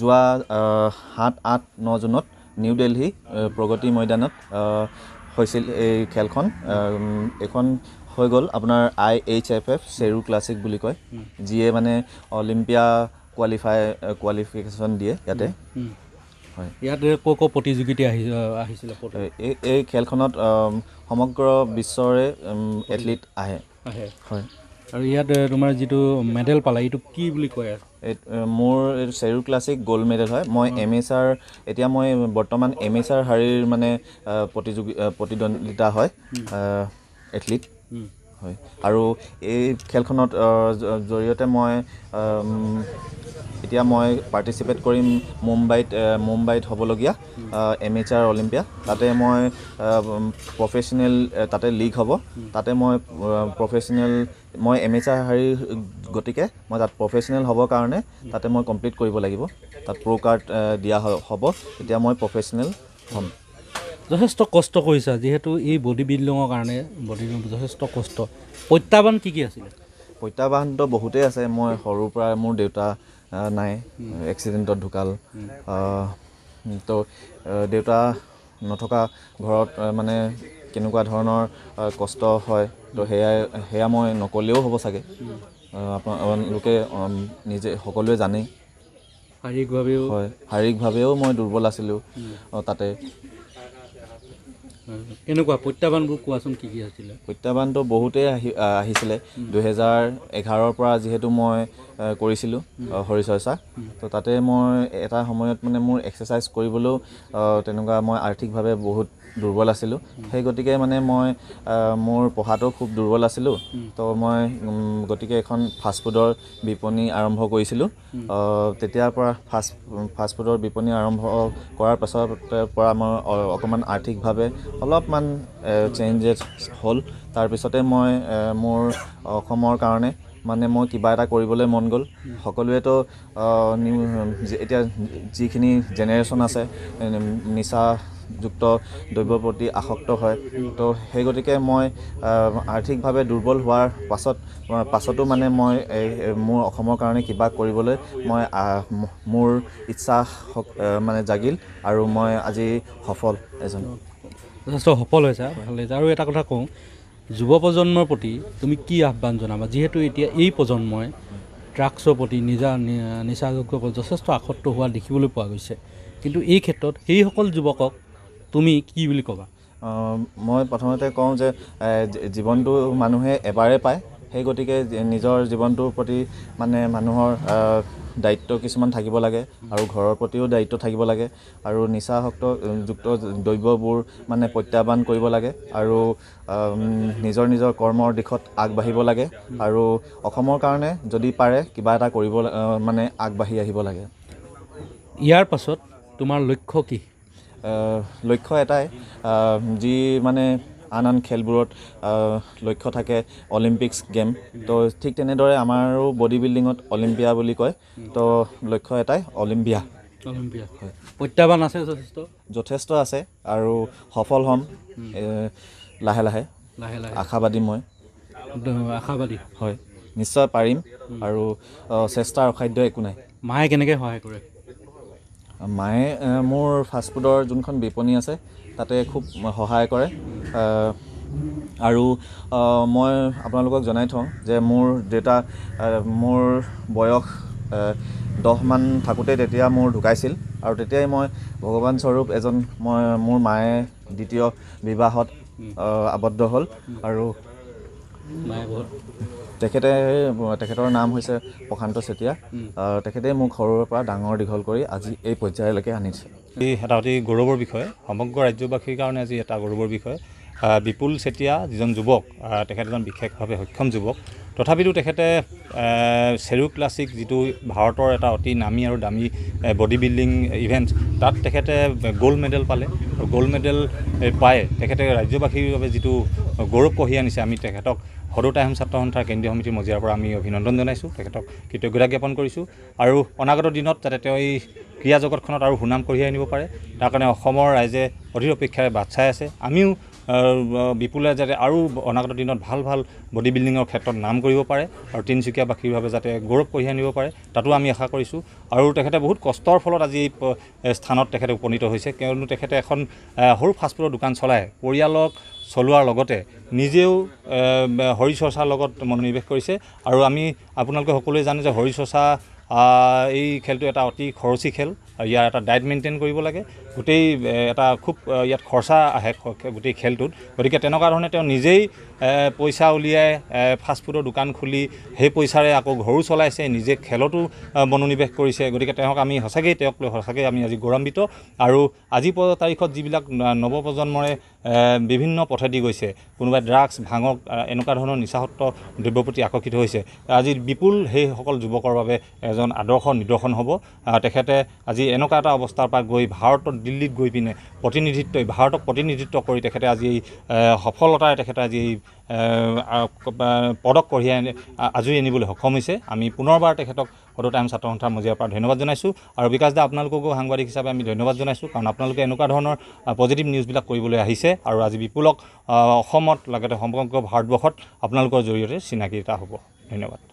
যোৱা সাত আঠ ন জুনত নিউ দেলহি প্ৰগতি মৈদানত হৈছিল এই খেলখন এইখন হৈ গ'ল আপোনাৰ আই এইচ এফ এফ চেৰু ক্লাছিক বুলি কয় যিয়ে মানে অলিম্পিয়া কোৱালিফাই কোৱালিফিকেশ্যন দিয়ে ইয়াতে হয় ইয়াত ক'ৰ ক'ৰ প্ৰতিযোগিতা আহি আহিছিলে এই এই খেলখনত সমগ্ৰ বিশ্বৰে এথলিট আহে আহে হয় আৰু ইয়াত তোমাৰ যিটো মেডেল পালে এইটো কি বুলি কয় মোৰ চেৰু ক্লাছিক গ'ল্ড মেডেল হয় মই এম এছ আৰ এতিয়া মই বৰ্তমান এম এছ আৰ শাৰীৰ মানে প্ৰতিযোগী প্ৰতিদ্বন্দ্বিতা হয় এথলিট হয় আৰু এই খেলখনত জৰিয়তে মই এতিয়া মই পাৰ্টিচিপেট কৰিম মুম্বাইত মুম্বাইত হ'বলগীয়া এম এইচ আৰ অলিম্পিয়া তাতে মই প্ৰফেচনেল তাতে লীগ হ'ব তাতে মই প্ৰফেচনেল মই এম এইচ আৰ হেৰি গতিকে মই তাত প্ৰফেচনেল হ'বৰ কাৰণে তাতে মই কমপ্লিট কৰিব লাগিব তাত প্ৰ' কাৰ্ড দিয়া হ'ব তেতিয়া মই প্ৰফেচনেল হ'ম যথেষ্ট কষ্ট কৰিছা যিহেতু এই বডি বিল্ডিঙৰ কাৰণে বডি বিল্ডিং যথেষ্ট কষ্ট প্ৰত্যাহ্বান কি কি আছিলে প্ৰত্যাহ্বানটো বহুতেই আছে মই সৰুৰ পৰা মোৰ দেউতা নাই এক্সিডেণ্টত ঢুকাল তো দেউতা নথকা ঘৰত মানে কেনেকুৱা ধৰণৰ কষ্ট হয় তো সেয়াই সেয়া মই নক'লেও হ'ব চাগে আপোনালোকে নিজে সকলোৱে জানেই শাৰীৰিকভাৱেও হয় শাৰীৰিকভাৱেও মই দুৰ্বল আছিলোঁ তাতে কেনেকুৱা প্ৰত্যাহ্বানবোৰ কোৱাচোন কি কি আছিলে প্ৰত্যাহ্বানটো বহুতেই আহি আহিছিলে দুহেজাৰ এঘাৰৰ পৰা যিহেতু মই কৰিছিলোঁ শৰীৰ চৰ্চা তো তাতে মই এটা সময়ত মানে মোৰ এক্সাৰচাইজ কৰিবলৈও তেনেকুৱা মই আৰ্থিকভাৱে বহুত দুৰ্বল আছিলোঁ সেই গতিকে মানে মই মোৰ পঢ়াটো খুব দুৰ্বল আছিলোঁ তো মই গতিকে এখন ফাষ্টফুডৰ বিপণী আৰম্ভ কৰিছিলোঁ তেতিয়াৰ পৰা ফাষ্ট ফাষ্টফুডৰ বিপণী আৰম্ভ কৰাৰ পাছতে পৰা মই অকণমান আৰ্থিকভাৱে অলপমান চেঞ্জেছ হ'ল তাৰপিছতে মই মোৰ অসমৰ কাৰণে মানে মই কিবা এটা কৰিবলৈ মন গ'ল সকলোৱেতো নিউ এতিয়া যিখিনি জেনেৰেশ্যন আছে যুক্ত দ্ৰব্যৰ প্ৰতি আসক্ত হয় তো সেই গতিকে মই আৰ্থিকভাৱে দুৰ্বল হোৱাৰ পাছত পাছতো মানে মই মোৰ অসমৰ কাৰণে কিবা কৰিবলৈ মই মোৰ ইচ্ছা মানে জাগিল আৰু মই আজি সফল এজন যথেষ্ট সফল হৈছে হৈছে আৰু এটা কথা কওঁ যুৱ প্ৰজন্মৰ প্ৰতি তুমি কি আহ্বান জনাবা যিহেতু এতিয়া এই প্ৰজন্মই ড্ৰাগছৰ প্ৰতি নিজা নিচাযোগ্যৰ প্ৰতি যথেষ্ট আসত্ত হোৱা দেখিবলৈ পোৱা গৈছে কিন্তু এই ক্ষেত্ৰত সেইসকল যুৱকক তুমি কি বুলি ক'বা মই প্ৰথমতে কওঁ যে জীৱনটো মানুহে এবাৰে পায় সেই গতিকে নিজৰ জীৱনটোৰ প্ৰতি মানে মানুহৰ দায়িত্ব কিছুমান থাকিব লাগে আৰু ঘৰৰ প্ৰতিও দায়িত্ব থাকিব লাগে আৰু নিচাসক্ত যুক্ত দ্ৰব্যবোৰ মানে প্ৰত্যাহ্বান কৰিব লাগে আৰু নিজৰ নিজৰ কৰ্মৰ দিশত আগবাঢ়িব লাগে আৰু অসমৰ কাৰণে যদি পাৰে কিবা এটা কৰিব মানে আগবাঢ়ি আহিব লাগে ইয়াৰ পাছত তোমাৰ লক্ষ্য কি লক্ষ্য এটাই যি মানে আন আন খেলবোৰত লক্ষ্য থাকে অলিম্পিক্ছ গেম তো ঠিক তেনেদৰে আমাৰো বডি বিল্ডিঙত অলিম্পিয়া বুলি কয় তো লক্ষ্য এটাই অলিম্পিয়া হয় প্ৰত্যাহ্বান আছে যথেষ্ট যথেষ্ট আছে আৰু সফল হ'ম লাহে লাহে লাহে লাহে আশাবাদী মই আশাবাদী হয় নিশ্চয় পাৰিম আৰু চেষ্টাৰ অসাধ্য একো নাই মায়ে কেনেকৈ সহায় কৰে মায়ে মোৰ ফাষ্টফুডৰ যোনখন বিপণি আছে তাতে খুব সহায় কৰে আৰু মই আপোনালোকক জনাই থওঁ যে মোৰ দেউতা মোৰ বয়স দহমান থাকোঁতে তেতিয়া মোৰ ঢুকাইছিল আৰু তেতিয়াই মই ভগৱান স্বৰূপ এজন মই মোৰ মায়ে দ্বিতীয় বিবাহত আবদ্ধ হ'ল আৰু তেখেতে তেখেতৰ নাম হৈছে প্ৰশান্ত চেতিয়া তেখেতে মোক সৰুৰে পৰা ডাঙৰ দীঘল কৰি আজি এই পৰ্যায়লৈকে আনিছে এই এটা অতি গৌৰৱৰ বিষয় সমগ্ৰ ৰাজ্যবাসীৰ কাৰণে আজি এটা গৌৰৱৰ বিষয় বিপুল চেতিয়া যিজন যুৱক তেখেত এজন বিশেষভাৱে সক্ষম যুৱক তথাপিতো তেখেতে চেৰু ক্লাছিক যিটো ভাৰতৰ এটা অতি নামী আৰু দামী বডি বিল্ডিং ইভেণ্ট তাত তেখেতে গ'ল্ড মেডেল পালে আৰু গ'ল্ড মেডেল পাই তেখেতে ৰাজ্যবাসীৰ বাবে যিটো গৌৰৱ কঢ়িয়াই আনিছে আমি তেখেতক সদৌতাই আহোম ছাত্ৰ সন্থাৰ কেন্দ্ৰীয় সমিতিৰ মজিয়াৰ পৰা আমি অভিনন্দন জনাইছোঁ তেখেতক কৃতজ্ঞতা জ্ঞাপন কৰিছোঁ আৰু অনাগত দিনত যাতে তেওঁ এই ক্ৰীড়া জগতখনত আৰু সুনাম কঢ়িয়াই আনিব পাৰে তাৰ কাৰণে অসমৰ ৰাইজে অধীৰ অপেক্ষাৰে বাট চাই আছে আমিও বিপুলে যাতে আৰু অনাগত দিনত ভাল ভাল বডি বিল্ডিঙৰ ক্ষেত্ৰত নাম কৰিব পাৰে আৰু তিনিচুকীয়াবাসীৰভাৱে যাতে গৌৰৱ কঢ়িয়াই আনিব পাৰে তাতো আমি আশা কৰিছোঁ আৰু তেখেতে বহুত কষ্টৰ ফলত আজি স্থানত তেখেতে উপনীত হৈছে কিয়নো তেখেতে এখন সৰু ফাষ্টফুডৰ দোকান চলাই পৰিয়ালক চলোৱাৰ লগতে নিজেও চৰ্চাৰ লগত মনোনিৱেশ কৰিছে আৰু আমি আপোনালোকে সকলোৱে জানে যে চৰ্চা এই খেলটো এটা অতি খৰচী খেল আৰু ইয়াৰ এটা ডায়েট মেইনটেইন কৰিব লাগে গোটেই এটা খুব ইয়াত খৰচা আহে গোটেই খেলটোত গতিকে তেনেকুৱা ধৰণে তেওঁ নিজেই পইচা উলিয়াই ফাষ্টফুডৰ দোকান খুলি সেই পইচাৰে আকৌ ঘৰো চলাইছে নিজে খেলতো মনোনিৱেশ কৰিছে গতিকে তেওঁক আমি সঁচাকেই তেওঁক লৈ সঁচাকৈ আমি আজি গৌৰৱান্বিত আৰু আজি তাৰিখত যিবিলাক নৱপ্ৰজন্মৰে বিভিন্ন পথেদি গৈছে কোনোবাই ড্ৰাগছ ভাঙক এনেকুৱা ধৰণৰ নিচাসত্ব দ্ৰব্য প্ৰতি আকৰ্ষিত হৈছে আজি বিপুল সেইসকল যুৱকৰ বাবে এজন এজন আদৰ্শ নিদৰ্শন হ'ব তেখেতে আজি এনেকুৱা এটা অৱস্থাৰ পৰা গৈ ভাৰতত দিল্লীত গৈ পিনে প্ৰতিনিধিত্ব ভাৰতক প্ৰতিনিধিত্ব কৰি তেখেতে আজি এই সফলতাৰে তেখেতে আজি এই পদক কঢ়িয়াই আজৰি আনিবলৈ সক্ষম হৈছে আমি পুনৰবাৰ তেখেতক সদৌ টাইম ছাত্ৰ সন্থাৰ মজিয়াৰ পৰা ধন্যবাদ জনাইছোঁ আৰু বিকাশ দা আপোনালোককো সাংবাদিক হিচাপে আমি ধন্যবাদ জনাইছোঁ কাৰণ আপোনালোকে এনেকুৱা ধৰণৰ পজিটিভ নিউজবিলাক কৰিবলৈ আহিছে আৰু আজি বিপুলক অসমত লগতে সমগ্ৰ ভাৰতবৰ্ষত আপোনালোকৰ জৰিয়তে চিনাকি এটা হ'ব ধন্যবাদ